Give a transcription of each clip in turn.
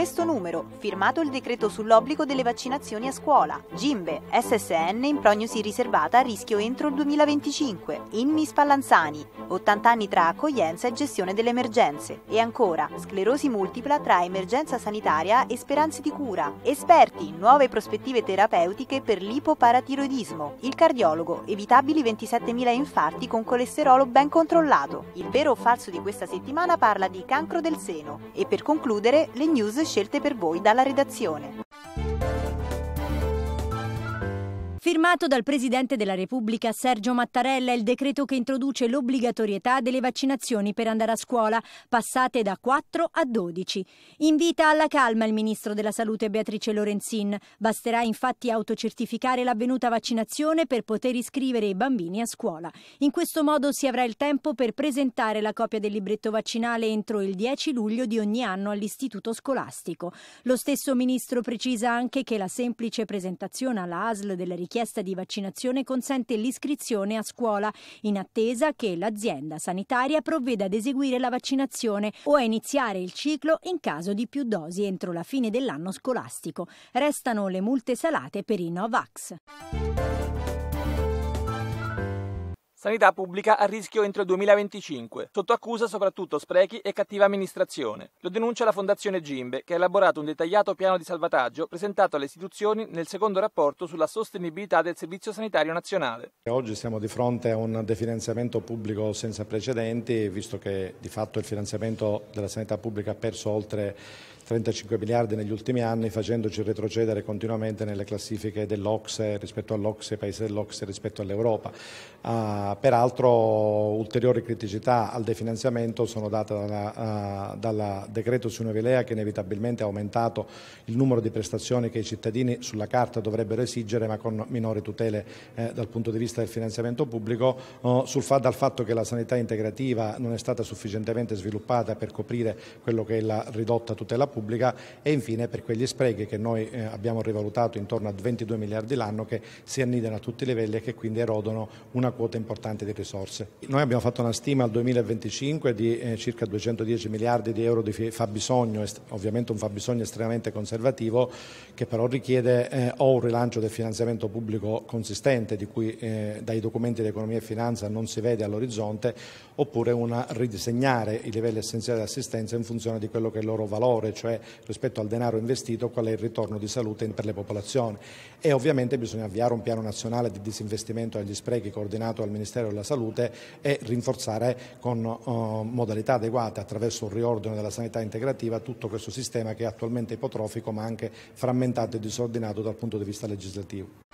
questo numero, firmato il decreto sull'obbligo delle vaccinazioni a scuola. Gimbe, SSN in prognosi riservata a rischio entro il 2025. Inmi Spallanzani, 80 anni tra accoglienza e gestione delle emergenze. E ancora, sclerosi multipla tra emergenza sanitaria e speranze di cura. Esperti, nuove prospettive terapeutiche per l'ipoparatiroidismo. Il cardiologo, evitabili 27.000 infarti con colesterolo ben controllato. Il vero o falso di questa settimana parla di cancro del seno. E per concludere, le news scelte per voi dalla redazione. Firmato dal Presidente della Repubblica Sergio Mattarella il decreto che introduce l'obbligatorietà delle vaccinazioni per andare a scuola, passate da 4 a 12. Invita alla calma il Ministro della Salute Beatrice Lorenzin. Basterà infatti autocertificare l'avvenuta vaccinazione per poter iscrivere i bambini a scuola. In questo modo si avrà il tempo per presentare la copia del libretto vaccinale entro il 10 luglio di ogni anno all'istituto scolastico. Lo stesso Ministro precisa anche che la semplice presentazione alla ASL della richiesta richiesta di vaccinazione consente l'iscrizione a scuola, in attesa che l'azienda sanitaria provveda ad eseguire la vaccinazione o a iniziare il ciclo in caso di più dosi entro la fine dell'anno scolastico. Restano le multe salate per i Novax. Sanità pubblica a rischio entro il 2025. Sotto accusa soprattutto sprechi e cattiva amministrazione. Lo denuncia la Fondazione Gimbe, che ha elaborato un dettagliato piano di salvataggio presentato alle istituzioni nel secondo rapporto sulla sostenibilità del Servizio Sanitario Nazionale. Oggi siamo di fronte a un definanziamento pubblico senza precedenti, visto che di fatto il finanziamento della sanità pubblica ha perso oltre 35 miliardi negli ultimi anni facendoci retrocedere continuamente nelle classifiche dell'Ocse rispetto all'Ocse, paesi dell'Ocse rispetto all'Europa. Uh, peraltro ulteriori criticità al definanziamento sono date dal uh, ah, dalla decreto su Novelea che inevitabilmente ha aumentato il numero di prestazioni che i cittadini sulla carta dovrebbero esigere ma con minori tutele eh, dal punto di vista del finanziamento pubblico, uh, fa dal fatto che la sanità integrativa non è stata sufficientemente sviluppata per coprire quello che è la ridotta tutela pubblica pubblica e infine per quegli sprechi che noi eh, abbiamo rivalutato intorno a 22 miliardi l'anno che si annidano a tutti i livelli e che quindi erodono una quota importante di risorse. Noi abbiamo fatto una stima al 2025 di eh, circa 210 miliardi di euro di fabbisogno, ovviamente un fabbisogno estremamente conservativo che però richiede eh, o un rilancio del finanziamento pubblico consistente di cui eh, dai documenti di economia e finanza non si vede all'orizzonte oppure una ridisegnare i livelli essenziali di assistenza in funzione di quello che è il loro valore, cioè cioè rispetto al denaro investito qual è il ritorno di salute per le popolazioni. E ovviamente bisogna avviare un piano nazionale di disinvestimento agli sprechi coordinato dal Ministero della Salute e rinforzare con uh, modalità adeguate attraverso un riordino della sanità integrativa tutto questo sistema che è attualmente ipotrofico ma anche frammentato e disordinato dal punto di vista legislativo.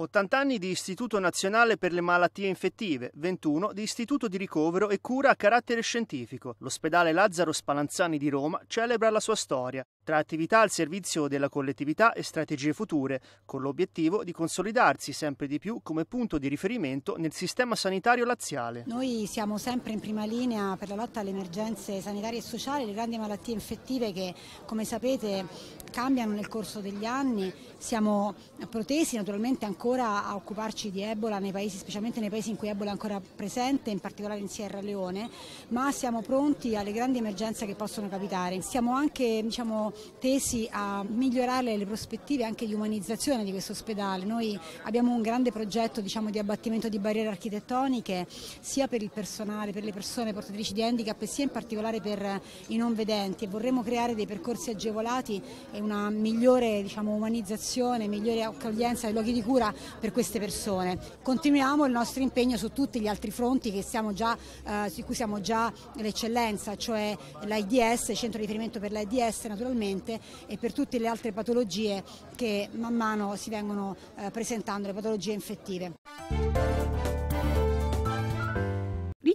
80 anni di Istituto Nazionale per le Malattie Infettive, 21 di Istituto di Ricovero e Cura a Carattere Scientifico. L'ospedale Lazzaro Spallanzani di Roma celebra la sua storia tra attività al servizio della collettività e strategie future, con l'obiettivo di consolidarsi sempre di più come punto di riferimento nel sistema sanitario laziale. Noi siamo sempre in prima linea per la lotta alle emergenze sanitarie e sociali, le grandi malattie infettive che, come sapete, cambiano nel corso degli anni. Siamo protesi naturalmente ancora a occuparci di Ebola, nei paesi, specialmente nei paesi in cui Ebola è ancora presente, in particolare in Sierra Leone, ma siamo pronti alle grandi emergenze che possono capitare. Siamo anche diciamo, tesi a migliorare le prospettive anche di umanizzazione di questo ospedale. Noi abbiamo un grande progetto diciamo, di abbattimento di barriere architettoniche sia per il personale, per le persone portatrici di handicap sia in particolare per i non vedenti e vorremmo creare dei percorsi agevolati e una migliore diciamo, umanizzazione, migliore accoglienza dei luoghi di cura per queste persone. Continuiamo il nostro impegno su tutti gli altri fronti già, eh, su cui siamo già l'eccellenza, cioè l'AIDS, il centro di riferimento per l'AIDS naturalmente ovviamente e per tutte le altre patologie che man mano si vengono eh, presentando, le patologie infettive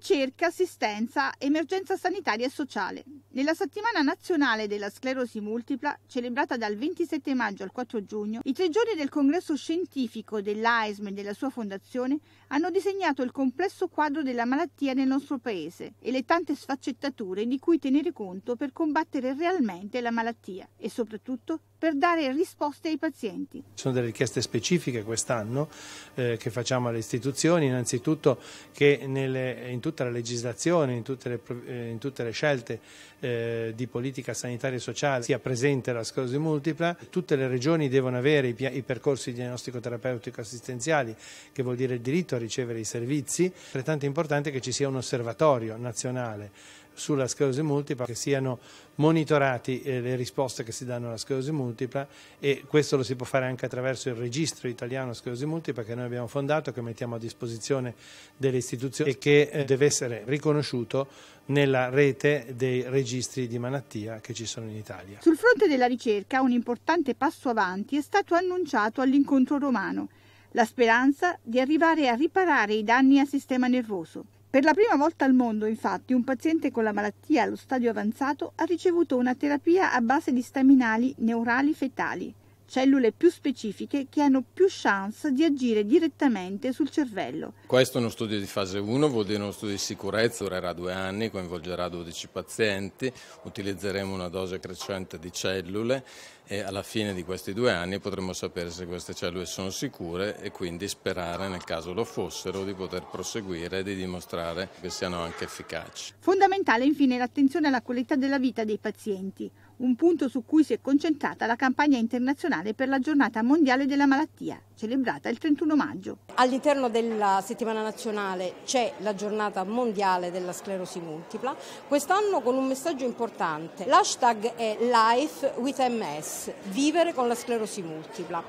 ricerca, assistenza, emergenza sanitaria e sociale. Nella settimana nazionale della sclerosi multipla, celebrata dal 27 maggio al 4 giugno, i tre giorni del congresso scientifico dell'AISM e della sua fondazione hanno disegnato il complesso quadro della malattia nel nostro paese e le tante sfaccettature di cui tenere conto per combattere realmente la malattia e soprattutto per dare risposte ai pazienti. Ci sono delle richieste specifiche quest'anno eh, che facciamo alle istituzioni, innanzitutto che nelle, in tutta la legislazione, in tutte le, eh, in tutte le scelte eh, di politica sanitaria e sociale sia presente la sclerosi multipla, tutte le regioni devono avere i, i percorsi diagnostico-terapeutico-assistenziali, che vuol dire il diritto a ricevere i servizi, altrettanto importante che ci sia un osservatorio nazionale sulla sclerosi multipla, che siano monitorati eh, le risposte che si danno alla sclerosi multipla e questo lo si può fare anche attraverso il registro italiano sclerosi multipla che noi abbiamo fondato, che mettiamo a disposizione delle istituzioni e che eh, deve essere riconosciuto nella rete dei registri di malattia che ci sono in Italia. Sul fronte della ricerca un importante passo avanti è stato annunciato all'incontro romano, la speranza di arrivare a riparare i danni al sistema nervoso. Per la prima volta al mondo, infatti, un paziente con la malattia allo stadio avanzato ha ricevuto una terapia a base di staminali neurali fetali cellule più specifiche che hanno più chance di agire direttamente sul cervello. Questo è uno studio di fase 1, vuol dire uno studio di sicurezza, durerà due anni, coinvolgerà 12 pazienti, utilizzeremo una dose crescente di cellule e alla fine di questi due anni potremo sapere se queste cellule sono sicure e quindi sperare, nel caso lo fossero, di poter proseguire e di dimostrare che siano anche efficaci. Fondamentale infine l'attenzione alla qualità della vita dei pazienti un punto su cui si è concentrata la campagna internazionale per la giornata mondiale della malattia, celebrata il 31 maggio. All'interno della settimana nazionale c'è la giornata mondiale della sclerosi multipla, quest'anno con un messaggio importante. L'hashtag è Life with MS, vivere con la sclerosi multipla,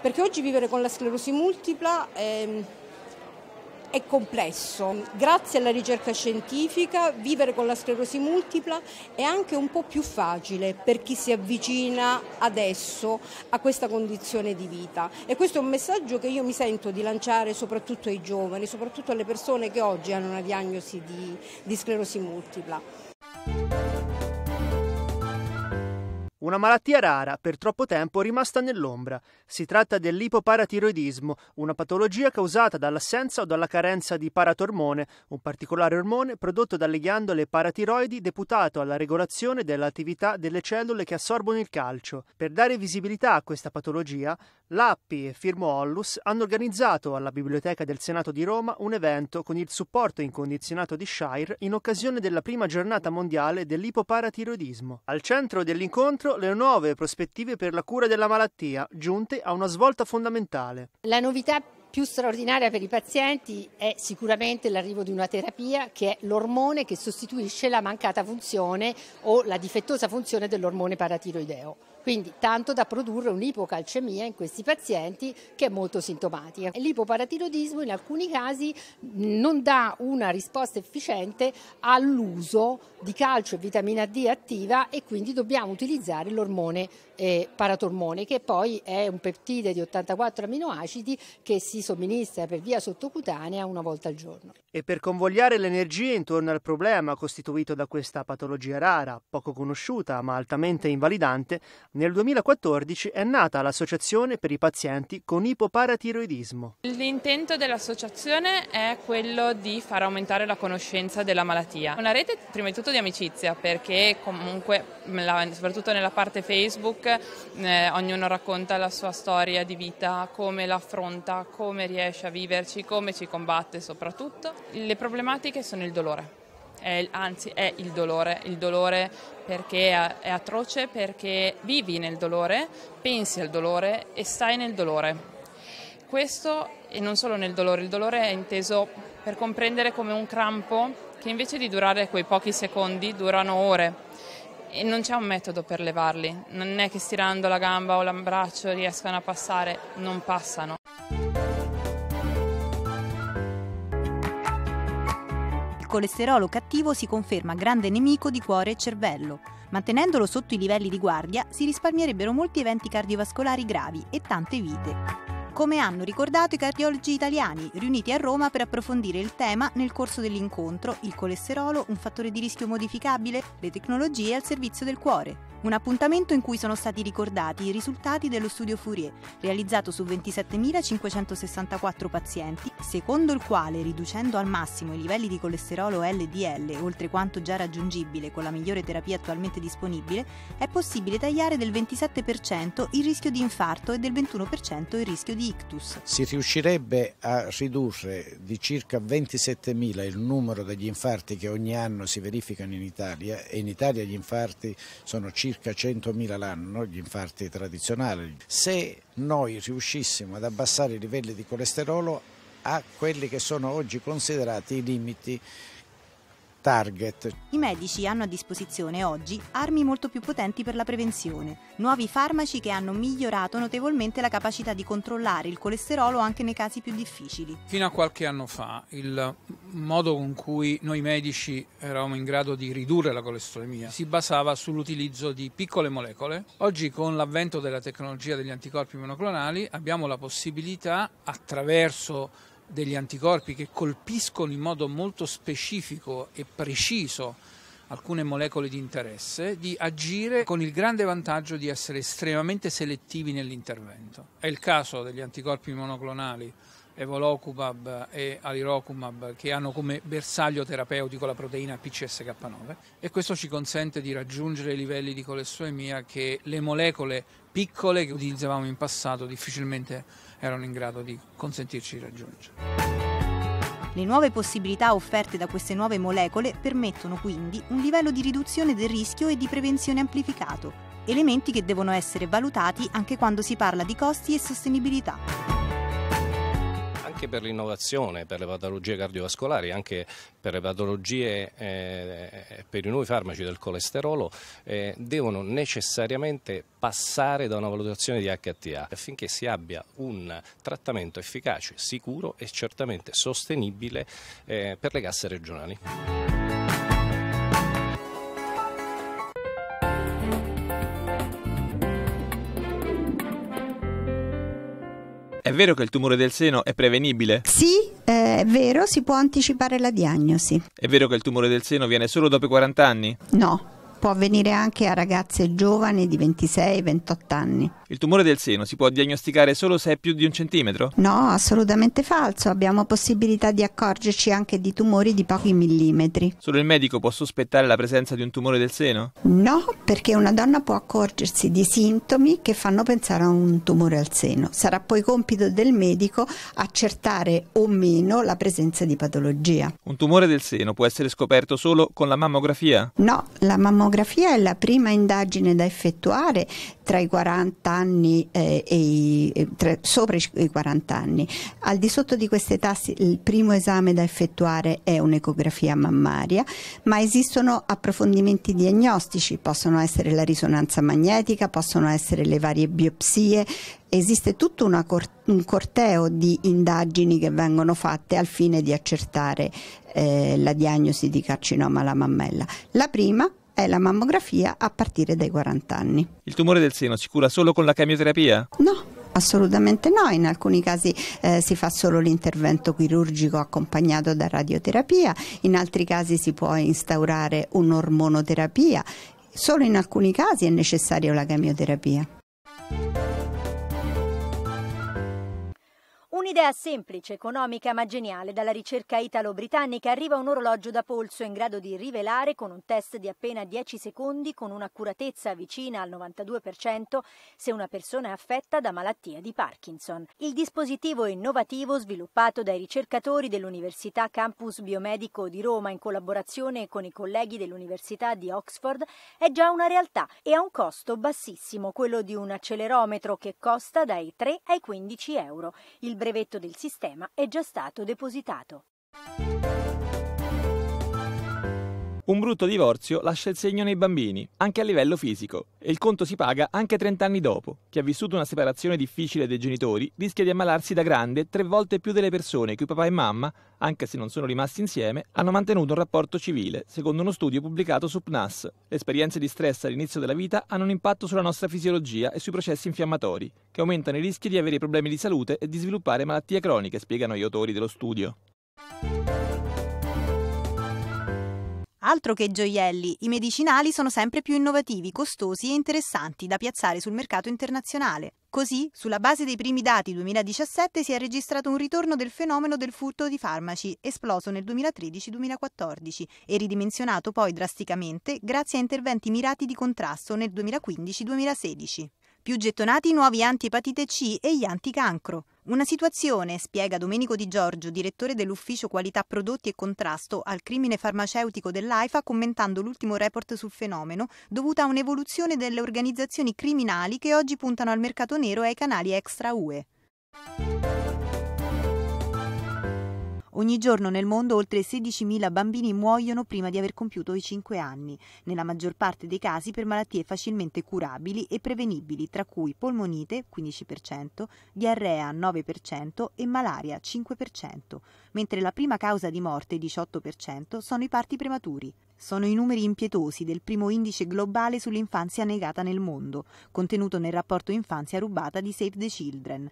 perché oggi vivere con la sclerosi multipla... È ehm, è complesso. Grazie alla ricerca scientifica vivere con la sclerosi multipla è anche un po' più facile per chi si avvicina adesso a questa condizione di vita e questo è un messaggio che io mi sento di lanciare soprattutto ai giovani, soprattutto alle persone che oggi hanno una diagnosi di, di sclerosi multipla. Una malattia rara, per troppo tempo rimasta nell'ombra. Si tratta dell'ipoparatiroidismo, una patologia causata dall'assenza o dalla carenza di paratormone, un particolare ormone prodotto dalle ghiandole paratiroidi deputato alla regolazione dell'attività delle cellule che assorbono il calcio. Per dare visibilità a questa patologia, l'APPI e Firmo Ollus hanno organizzato alla Biblioteca del Senato di Roma un evento con il supporto incondizionato di Shire in occasione della prima giornata mondiale dell'ipoparatiroidismo. Al centro dell'incontro le nuove prospettive per la cura della malattia, giunte a una svolta fondamentale. La novità più straordinaria per i pazienti è sicuramente l'arrivo di una terapia che è l'ormone che sostituisce la mancata funzione o la difettosa funzione dell'ormone paratiroideo. Quindi tanto da produrre un'ipocalcemia in questi pazienti che è molto sintomatica. L'ipoparatiroidismo in alcuni casi non dà una risposta efficiente all'uso di calcio e vitamina D attiva e quindi dobbiamo utilizzare l'ormone eh, paratormone, che poi è un peptide di 84 aminoacidi che si somministra per via sottocutanea una volta al giorno. E per convogliare le energie intorno al problema costituito da questa patologia rara, poco conosciuta ma altamente invalidante, nel 2014 è nata l'Associazione per i pazienti con ipoparatiroidismo. L'intento dell'associazione è quello di far aumentare la conoscenza della malattia. Una rete prima di tutto di amicizia perché comunque soprattutto nella parte Facebook eh, ognuno racconta la sua storia di vita, come l'affronta, come riesce a viverci, come ci combatte soprattutto. Le problematiche sono il dolore. È, anzi è il dolore, il dolore perché è atroce, perché vivi nel dolore, pensi al dolore e stai nel dolore. Questo e non solo nel dolore, il dolore è inteso per comprendere come un crampo che invece di durare quei pochi secondi durano ore e non c'è un metodo per levarli, non è che stirando la gamba o l'ambraccio riescano a passare, non passano. Il colesterolo cattivo si conferma grande nemico di cuore e cervello. Mantenendolo sotto i livelli di guardia si risparmierebbero molti eventi cardiovascolari gravi e tante vite come hanno ricordato i cardiologi italiani riuniti a Roma per approfondire il tema nel corso dell'incontro Il colesterolo, un fattore di rischio modificabile, le tecnologie al servizio del cuore. Un appuntamento in cui sono stati ricordati i risultati dello studio Fourier, realizzato su 27.564 pazienti, secondo il quale, riducendo al massimo i livelli di colesterolo LDL oltre quanto già raggiungibile con la migliore terapia attualmente disponibile, è possibile tagliare del 27% il rischio di infarto e del 21% il rischio di ictus. Si riuscirebbe a ridurre di circa 27.000 il numero degli infarti che ogni anno si verificano in Italia e in Italia gli infarti sono circa circa 100.000 l'anno, gli infarti tradizionali. Se noi riuscissimo ad abbassare i livelli di colesterolo a quelli che sono oggi considerati i limiti target. I medici hanno a disposizione oggi armi molto più potenti per la prevenzione, nuovi farmaci che hanno migliorato notevolmente la capacità di controllare il colesterolo anche nei casi più difficili. Fino a qualche anno fa il modo con cui noi medici eravamo in grado di ridurre la colesterolemia si basava sull'utilizzo di piccole molecole. Oggi con l'avvento della tecnologia degli anticorpi monoclonali abbiamo la possibilità attraverso degli anticorpi che colpiscono in modo molto specifico e preciso alcune molecole di interesse, di agire con il grande vantaggio di essere estremamente selettivi nell'intervento. È il caso degli anticorpi monoclonali Evolocumab e Alirocumab che hanno come bersaglio terapeutico la proteina PCSK9 e questo ci consente di raggiungere livelli di colessoemia che le molecole piccole che utilizzavamo in passato difficilmente erano in grado di consentirci di raggiungere. Le nuove possibilità offerte da queste nuove molecole permettono quindi un livello di riduzione del rischio e di prevenzione amplificato, elementi che devono essere valutati anche quando si parla di costi e sostenibilità anche per l'innovazione, per le patologie cardiovascolari, anche per le patologie eh, per i nuovi farmaci del colesterolo, eh, devono necessariamente passare da una valutazione di HTA affinché si abbia un trattamento efficace, sicuro e certamente sostenibile eh, per le casse regionali. È vero che il tumore del seno è prevenibile? Sì, eh, è vero, si può anticipare la diagnosi. È vero che il tumore del seno viene solo dopo i 40 anni? No, può avvenire anche a ragazze giovani di 26-28 anni. Il tumore del seno si può diagnosticare solo se è più di un centimetro? No, assolutamente falso. Abbiamo possibilità di accorgerci anche di tumori di pochi millimetri. Solo il medico può sospettare la presenza di un tumore del seno? No, perché una donna può accorgersi di sintomi che fanno pensare a un tumore al seno. Sarà poi compito del medico accertare o meno la presenza di patologia. Un tumore del seno può essere scoperto solo con la mammografia? No, la mammografia demografia è la prima indagine da effettuare tra i 40 anni eh, e i, eh, tra, sopra i 40 anni. Al di sotto di queste tassi il primo esame da effettuare è un'ecografia mammaria, ma esistono approfondimenti diagnostici, possono essere la risonanza magnetica, possono essere le varie biopsie, esiste tutto cor- un corteo di indagini che vengono fatte al fine di accertare eh, la diagnosi di carcinoma alla mammella. La prima è la mammografia a partire dai 40 anni. Il tumore del seno si cura solo con la chemioterapia? No. Assolutamente no, in alcuni casi eh, si fa solo l'intervento chirurgico accompagnato da radioterapia, in altri casi si può instaurare un'ormonoterapia, solo in alcuni casi è necessaria la chemioterapia. Un'idea semplice, economica ma geniale. Dalla ricerca italo-britannica arriva un orologio da polso in grado di rivelare con un test di appena 10 secondi, con un'accuratezza vicina al 92%, se una persona è affetta da malattia di Parkinson. Il dispositivo innovativo sviluppato dai ricercatori dell'Università Campus Biomedico di Roma in collaborazione con i colleghi dell'Università di Oxford è già una realtà e ha un costo bassissimo, quello di un accelerometro che costa dai 3 ai 15 euro. Il brevetto brevetto del sistema è già stato depositato. Un brutto divorzio lascia il segno nei bambini, anche a livello fisico, e il conto si paga anche 30 anni dopo. Chi ha vissuto una separazione difficile dai genitori rischia di ammalarsi da grande tre volte più delle persone cui papà e mamma, anche se non sono rimasti insieme, hanno mantenuto un rapporto civile, secondo uno studio pubblicato su PNAS. Le esperienze di stress all'inizio della vita hanno un impatto sulla nostra fisiologia e sui processi infiammatori, che aumentano i rischi di avere problemi di salute e di sviluppare malattie croniche, spiegano gli autori dello studio. Altro che gioielli, i medicinali sono sempre più innovativi, costosi e interessanti da piazzare sul mercato internazionale. Così, sulla base dei primi dati 2017 si è registrato un ritorno del fenomeno del furto di farmaci, esploso nel 2013-2014 e ridimensionato poi drasticamente grazie a interventi mirati di contrasto nel 2015-2016. Più gettonati i nuovi antiepatite C e gli anticancro. Una situazione, spiega Domenico Di Giorgio, direttore dell'Ufficio Qualità Prodotti e Contrasto al crimine farmaceutico dell'AIFA, commentando l'ultimo report sul fenomeno, dovuta a un'evoluzione delle organizzazioni criminali che oggi puntano al mercato nero e ai canali extra UE. Ogni giorno nel mondo oltre 16.000 bambini muoiono prima di aver compiuto i 5 anni, nella maggior parte dei casi per malattie facilmente curabili e prevenibili, tra cui polmonite 15%, diarrea 9% e malaria 5%, mentre la prima causa di morte 18% sono i parti prematuri. Sono i numeri impietosi del primo indice globale sull'infanzia negata nel mondo, contenuto nel rapporto Infanzia rubata di Save the Children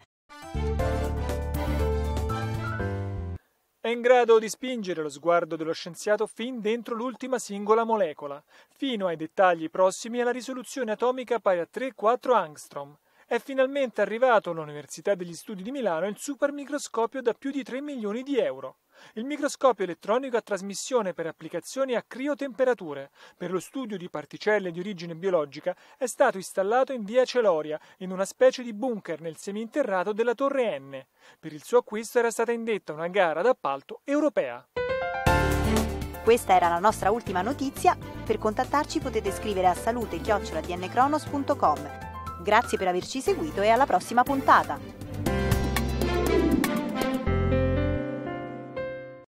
è in grado di spingere lo sguardo dello scienziato fin dentro l'ultima singola molecola, fino ai dettagli prossimi alla risoluzione atomica pari a 3-4 angstrom. È finalmente arrivato all'Università degli Studi di Milano il supermicroscopio da più di 3 milioni di euro il microscopio elettronico a trasmissione per applicazioni a criotemperature per lo studio di particelle di origine biologica è stato installato in via Celoria, in una specie di bunker nel seminterrato della Torre N. Per il suo acquisto era stata indetta una gara d'appalto europea. Questa era la nostra ultima notizia. Per contattarci potete scrivere a salute Grazie per averci seguito e alla prossima puntata!